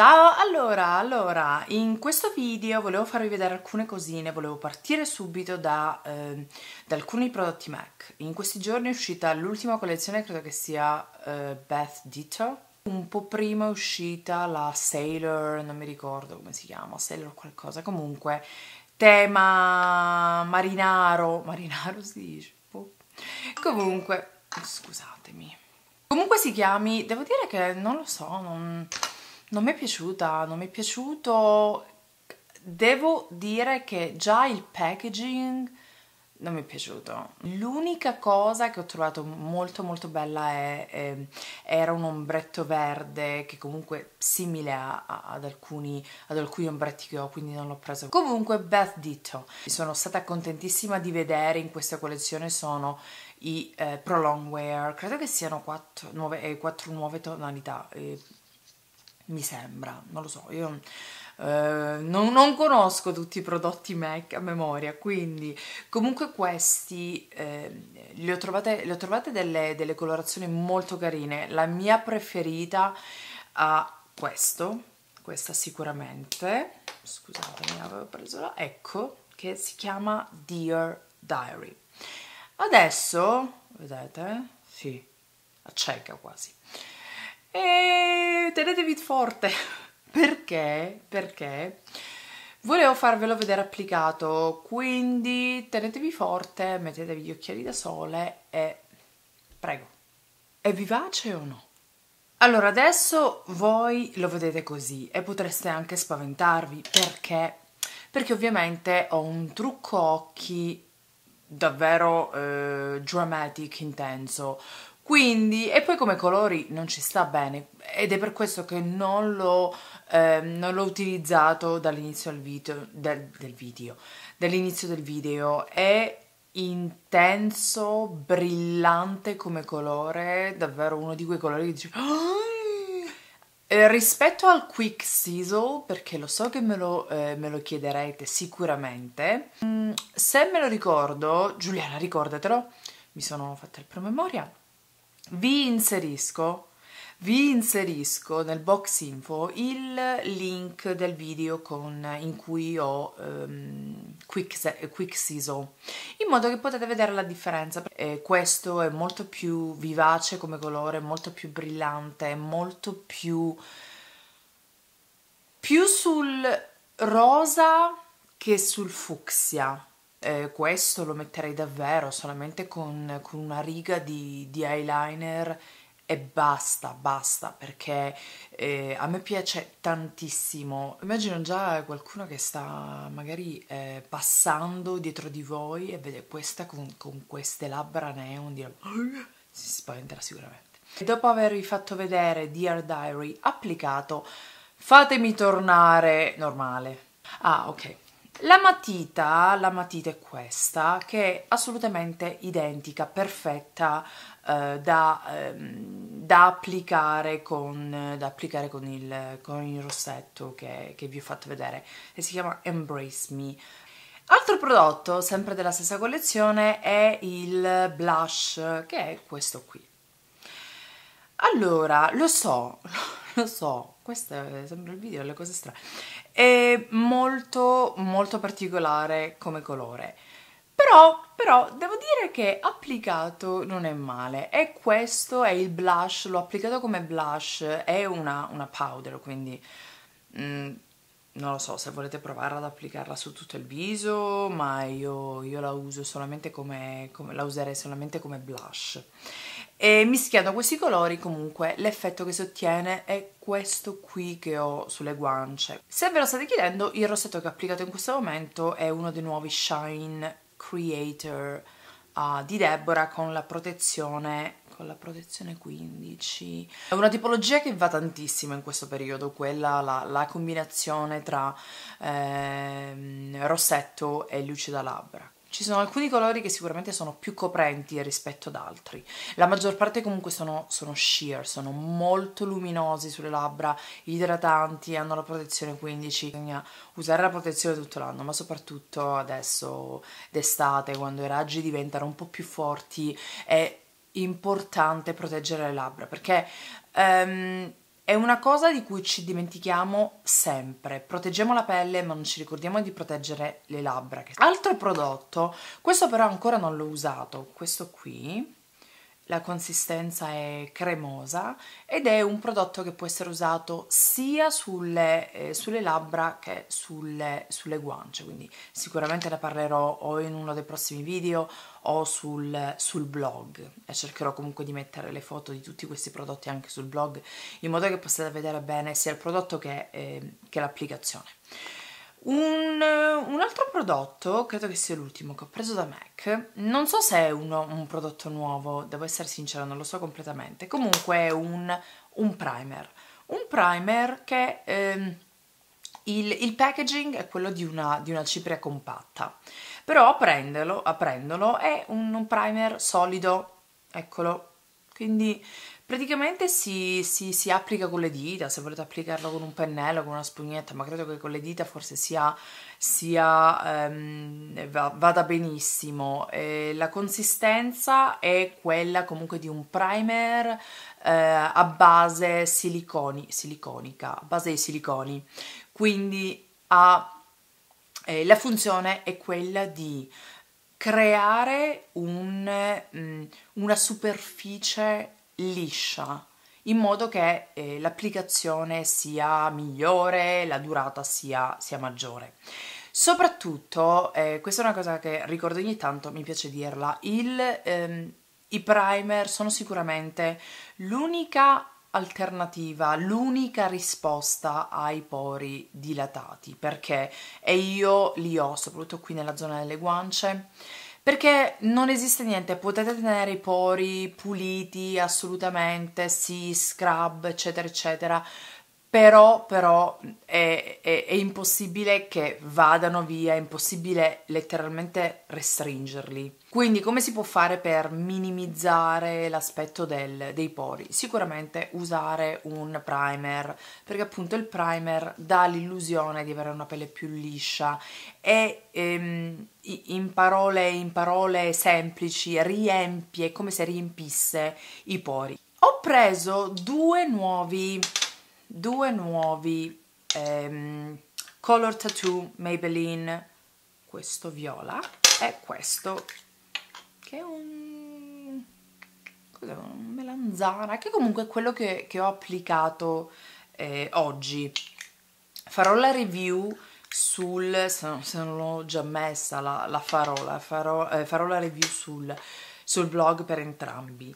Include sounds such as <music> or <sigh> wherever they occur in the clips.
Ciao, allora, allora, in questo video volevo farvi vedere alcune cosine, volevo partire subito da, eh, da alcuni prodotti MAC. In questi giorni è uscita l'ultima collezione, credo che sia eh, Beth Ditto. Un po' prima è uscita la Sailor, non mi ricordo come si chiama, Sailor qualcosa, comunque tema marinaro, <laughs> marinaro si dice, boh. comunque, scusatemi. Comunque si chiami, devo dire che non lo so, non non mi è piaciuta, non mi è piaciuto. Devo dire che già il packaging non mi è piaciuto. L'unica cosa che ho trovato molto molto bella è, è era un ombretto verde che comunque simile a, a, ad, alcuni, ad alcuni ombretti che ho, quindi non l'ho preso. Comunque Beth Ditto. Sono stata contentissima di vedere in questa collezione sono i eh, Prolong Wear. Credo che siano 4 nuove, eh, 4 nuove tonalità. Eh, mi sembra, non lo so, io eh, non, non, conosco tutti i prodotti MAC a memoria, quindi comunque questi eh, li ho trovate, li ho trovate delle, delle, colorazioni molto carine, la mia preferita ha questo, questa sicuramente, scusatemi avevo preso la, ecco, che si chiama Dear Diary. Adesso, vedete, si sì, acceca quasi e tenetevi forte <laughs> perché perché volevo farvelo vedere applicato quindi tenetevi forte mettetevi gli occhiali da sole e prego è vivace o no allora adesso voi lo vedete così e potreste anche spaventarvi perché perché ovviamente ho un trucco occhi davvero eh, dramatic intenso quindi e poi come colori non ci sta bene ed è per questo che non l'ho ehm, utilizzato dall'inizio al video del, del video dall'inizio del video è intenso brillante come colore davvero uno di quei colori che dici ah! eh, rispetto al quick sizzle perché lo so che me lo, eh, me lo chiederete sicuramente mm, se me lo ricordo Giuliana ricordatelo mi sono fatta il promemoria vi inserisco vi inserisco nel box info il link del video con, in cui ho um, quick, quick Season in modo che potete vedere la differenza eh, questo è molto più vivace come colore, molto più brillante molto più più sul rosa che sul fucsia eh, questo lo metterei davvero solamente con, con una riga di, di, eyeliner e basta, basta, perché eh, a me piace tantissimo. Immagino già qualcuno che sta magari eh, passando dietro di voi e vede questa con, con queste labbra neon, dirà, ah", si spaventerà sicuramente. E dopo avervi fatto vedere Dear Diary applicato, fatemi tornare normale. Ah, ok. La matita, la matita è questa, che è assolutamente identica, perfetta eh, da, eh, da, applicare con, da, applicare, con, il, con il rossetto che, che, vi ho fatto vedere e si chiama Embrace Me. Altro prodotto, sempre della stessa collezione, è il blush, che è questo qui. Allora, lo so, <laughs> lo so, questo è, sembra il video delle cose strane. È molto, molto particolare come colore. Però, però, devo dire che applicato non è male. E questo è il blush, l'ho applicato come blush, è una, una powder, quindi... Mm, non lo so se volete provare ad applicarla su tutto il viso, ma io, io la uso solamente come, come, la userei solamente come blush e mischiando questi colori comunque l'effetto che si ottiene è questo qui che ho sulle guance. Se ve lo state chiedendo, il rossetto che ho applicato in questo momento è uno dei nuovi Shine Creator uh, di Deborah con la protezione con la protezione 15 è una tipologia che va tantissimo in questo periodo quella la, la combinazione tra eh, rossetto e luce da labbra ci sono alcuni colori che sicuramente sono più coprenti rispetto ad altri, la maggior parte comunque sono, sono sheer, sono molto luminosi sulle labbra, idratanti, hanno la protezione 15, bisogna usare la protezione tutto l'anno, ma soprattutto adesso d'estate quando i raggi diventano un po' più forti è importante proteggere le labbra perché... Um, è una cosa di cui ci dimentichiamo sempre. Proteggiamo la pelle ma non ci ricordiamo di proteggere le labbra. Altro prodotto, questo però ancora non l'ho usato, questo qui la consistenza è cremosa ed è un prodotto che può essere usato sia sulle, eh, sulle labbra che sulle, sulle, guance, quindi sicuramente ne parlerò o in uno dei prossimi video o sul, sul, blog e cercherò comunque di mettere le foto di tutti questi prodotti anche sul blog in modo che possiate vedere bene sia il prodotto che, eh, che l'applicazione. Un, eh, un, altro prodotto, credo che sia l'ultimo che ho preso da MAC, non so se è uno, un prodotto nuovo, devo essere sincera, non lo so completamente, comunque è un, un primer. Un primer che ehm, il, il, packaging è quello di una, di una cipria compatta, però aprendolo, aprendolo è un, un primer solido, eccolo, quindi Praticamente si, si, si, applica con le dita, se volete applicarlo con un pennello, con una spugnetta, ma credo che con le dita forse sia, sia ehm, vada benissimo. Eh, la consistenza è quella comunque di un primer eh, a base siliconi, siliconica, a base di siliconi, quindi ha, eh, la funzione è quella di creare un, mh, mm, una superficie liscia in modo che eh, l'applicazione sia migliore, la durata sia, sia maggiore. Soprattutto, eh, questa è una cosa che ricordo ogni tanto, mi piace dirla, il, ehm, i primer sono sicuramente l'unica alternativa, l'unica risposta ai pori dilatati, perché e io li ho soprattutto qui nella zona delle guance perché non esiste niente, potete tenere i pori puliti assolutamente, sì, scrub, eccetera, eccetera, però, però è, è, è, impossibile che vadano via, è impossibile letteralmente restringerli. Quindi come si può fare per minimizzare l'aspetto dei pori? Sicuramente usare un primer, perché appunto il primer dà l'illusione di avere una pelle più liscia e ehm, in, parole, in parole semplici riempie, come se riempisse i pori. Ho preso due nuovi due nuovi ehm, Color Tattoo Maybelline, questo viola e questo che è un, melanzana, che comunque è quello che, che ho applicato eh, oggi. Farò la review sul, se, se non l'ho già messa la, la farò, la farò, eh, farò la review sul, sul blog per entrambi.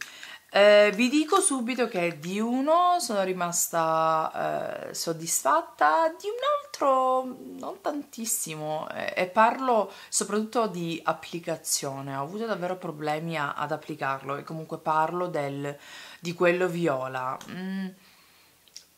Eh, vi dico subito che di uno sono rimasta eh, soddisfatta, di un altro non tantissimo eh, e parlo soprattutto di applicazione, ho avuto davvero problemi a, ad applicarlo e comunque parlo del, di quello viola. Mm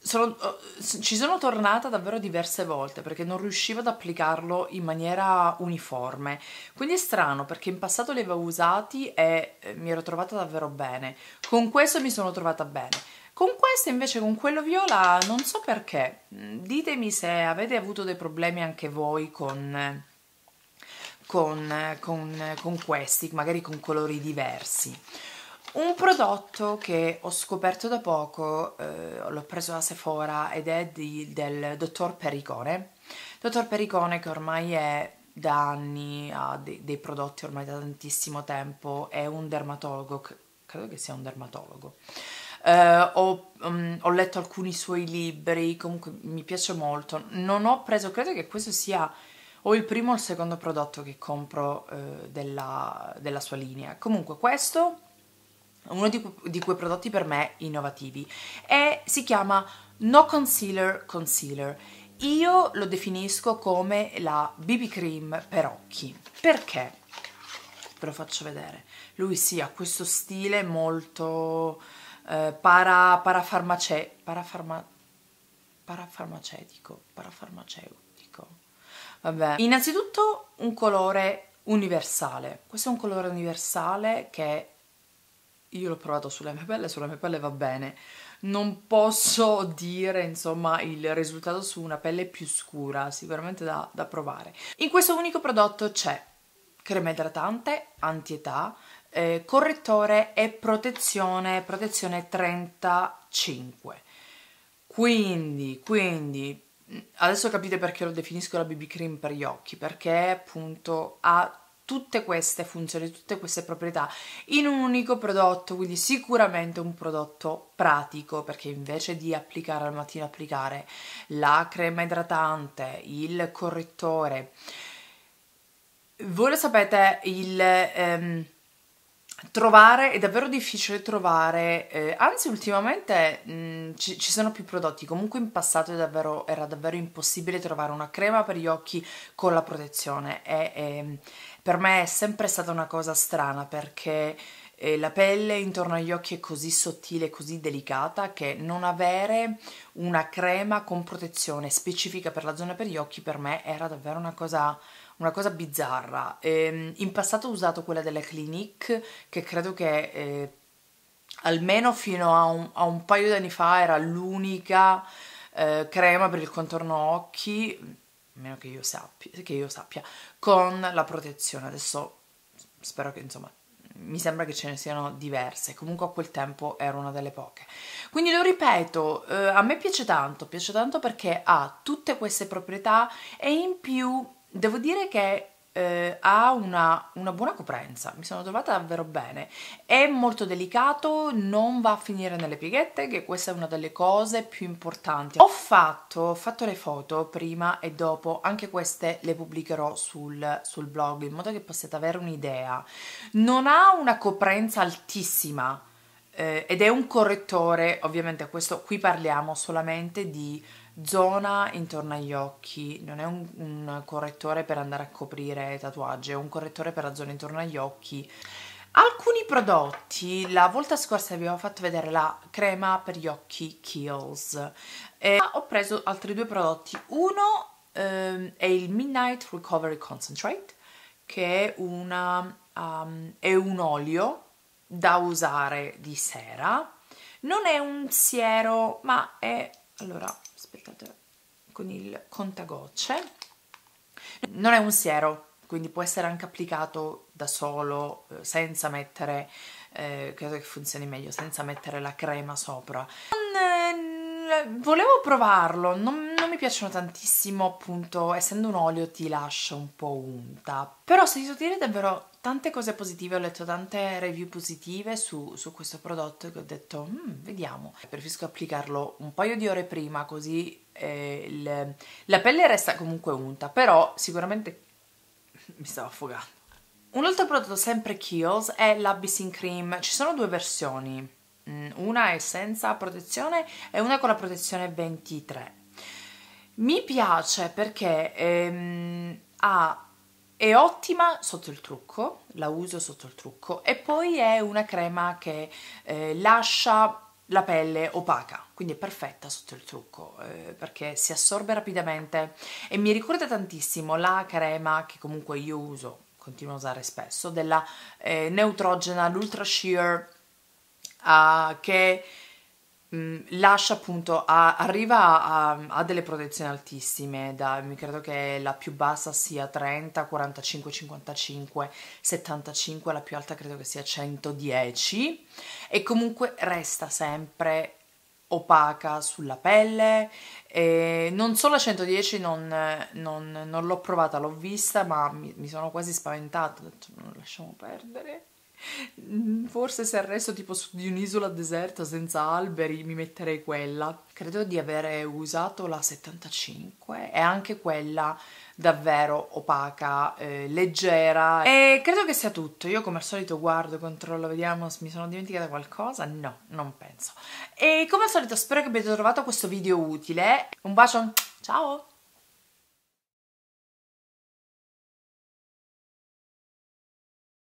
sono, eh, ci sono tornata davvero diverse volte perché non riuscivo ad applicarlo in maniera uniforme. Quindi è strano perché in passato li avevo usati e eh, mi ero trovata davvero bene. Con questo mi sono trovata bene. Con questo invece, con quello viola, non so perché. Mm, ditemi se avete avuto dei problemi anche voi con, con, con, con questi, magari con colori diversi. Un prodotto che ho scoperto da poco, eh, l'ho preso da Sephora ed è di, del dottor Pericone. Dottor Pericone che ormai è da anni, ha dei, dei prodotti ormai da tantissimo tempo, è un dermatologo, credo che sia un dermatologo. Uh, ho, um, ho, letto alcuni suoi libri, comunque mi piace molto. Non ho preso, credo che questo sia o il primo o il secondo prodotto che compro uh, della, della sua linea. Comunque questo uno di, di, quei prodotti per me innovativi e si chiama No Concealer Concealer. Io lo definisco come la BB cream per occhi. Perché? Ve lo faccio vedere. Lui sì, ha questo stile molto eh, para, parafarmace, parafarma, parafarmaceutico, parafarmaceutico. Vabbè. Innanzitutto un colore universale. Questo è un colore universale che io l'ho provato sulla mia pelle, sulla mia pelle va bene, non posso dire insomma il risultato su una pelle più scura, sicuramente da, da provare. In questo unico prodotto c'è crema idratante, antietà, eh, correttore e protezione, protezione 35. Quindi, quindi, mm, adesso capite perché lo definisco la BB cream per gli occhi, perché appunto ha tutte queste funzioni, tutte queste proprietà in un unico prodotto, quindi sicuramente un prodotto pratico perché invece di applicare al mattino applicare la crema idratante, il correttore. Voi lo sapete, il ehm, trovare è davvero difficile trovare, eh, anzi ultimamente mh, mm, ci, ci, sono più prodotti, comunque in passato davvero, era davvero impossibile trovare una crema per gli occhi con la protezione. E, e, ehm, per me è sempre stata una cosa strana perché eh, la pelle intorno agli occhi è così sottile, così delicata che non avere una crema con protezione specifica per la zona per gli occhi per me era davvero una cosa una cosa bizzarra. Eh, in passato ho usato quella della Clinique, che credo che eh, almeno fino a un, a un paio di anni fa era l'unica eh, crema per il contorno occhi meno che io, sappia, che io sappia, con la protezione. Adesso spero che insomma mi sembra che ce ne siano diverse, comunque a quel tempo era una delle poche. Quindi lo ripeto, eh, a me piace tanto, piace tanto perché ha tutte queste proprietà e in più devo dire che eh, ha una, una, buona coprenza, mi sono trovata davvero bene. È molto delicato, non va a finire nelle pieghette, che questa è una delle cose più importanti. Ho fatto, ho fatto le foto prima e dopo, anche queste le pubblicherò sul, sul blog, in modo che possiate avere un'idea. Non ha una coprenza altissima, eh, ed è un correttore, ovviamente questo qui parliamo solamente di zona intorno agli occhi, non è un, un correttore per andare a coprire tatuaggi, è un correttore per la zona intorno agli occhi. Alcuni prodotti, la volta scorsa vi avevo fatto vedere la crema per gli occhi Kiehl's e ho preso altri due prodotti, uno ehm, è il Midnight Recovery Concentrate che è, una, um, è un olio da usare di sera, non è un siero ma è, allora aspettate, con il contagocce. Non è un siero, quindi può essere anche applicato da solo, eh, senza mettere, eh, credo che funzioni meglio, senza mettere la crema sopra. Non, eh, volevo provarlo, non, non mi piacciono tantissimo appunto essendo un olio ti lascia un po' unta però se sentito dire davvero tante cose positive ho letto tante review positive su, su questo prodotto che ho detto mm, vediamo preferisco applicarlo un paio di ore prima così eh, il, la pelle resta comunque unta però sicuramente <laughs> mi stavo affogando un altro prodotto sempre Kiehl's è l'Abyssin Cream ci sono due versioni mm, una è senza protezione e una con la protezione 23 mi piace perché ehm, ha, è ottima sotto il trucco, la uso sotto il trucco e poi è una crema che eh, lascia la pelle opaca, quindi è perfetta sotto il trucco eh, perché si assorbe rapidamente e mi ricorda tantissimo la crema che comunque io uso, continuo a usare spesso, della eh, Neutrogena l'Ultra Sheer uh, che Mm, lascia appunto a, arriva a, a, delle protezioni altissime da, mi credo che la più bassa sia 30 45 55 75 la più alta credo che sia 110 e comunque resta sempre opaca sulla pelle e non solo a 110 non, non, non l'ho provata l'ho vista ma mi, mi sono quasi spaventata ho detto non lasciamo perdere Mm, forse se resto tipo su di un'isola deserta senza alberi mi metterei quella. Credo di aver usato la 75 è anche quella davvero opaca, eh, leggera e credo che sia tutto. Io come al solito guardo, controllo, vediamo se mi sono dimenticata qualcosa. No, non penso. E come al solito spero che abbiate trovato questo video utile. Un bacio, ciao!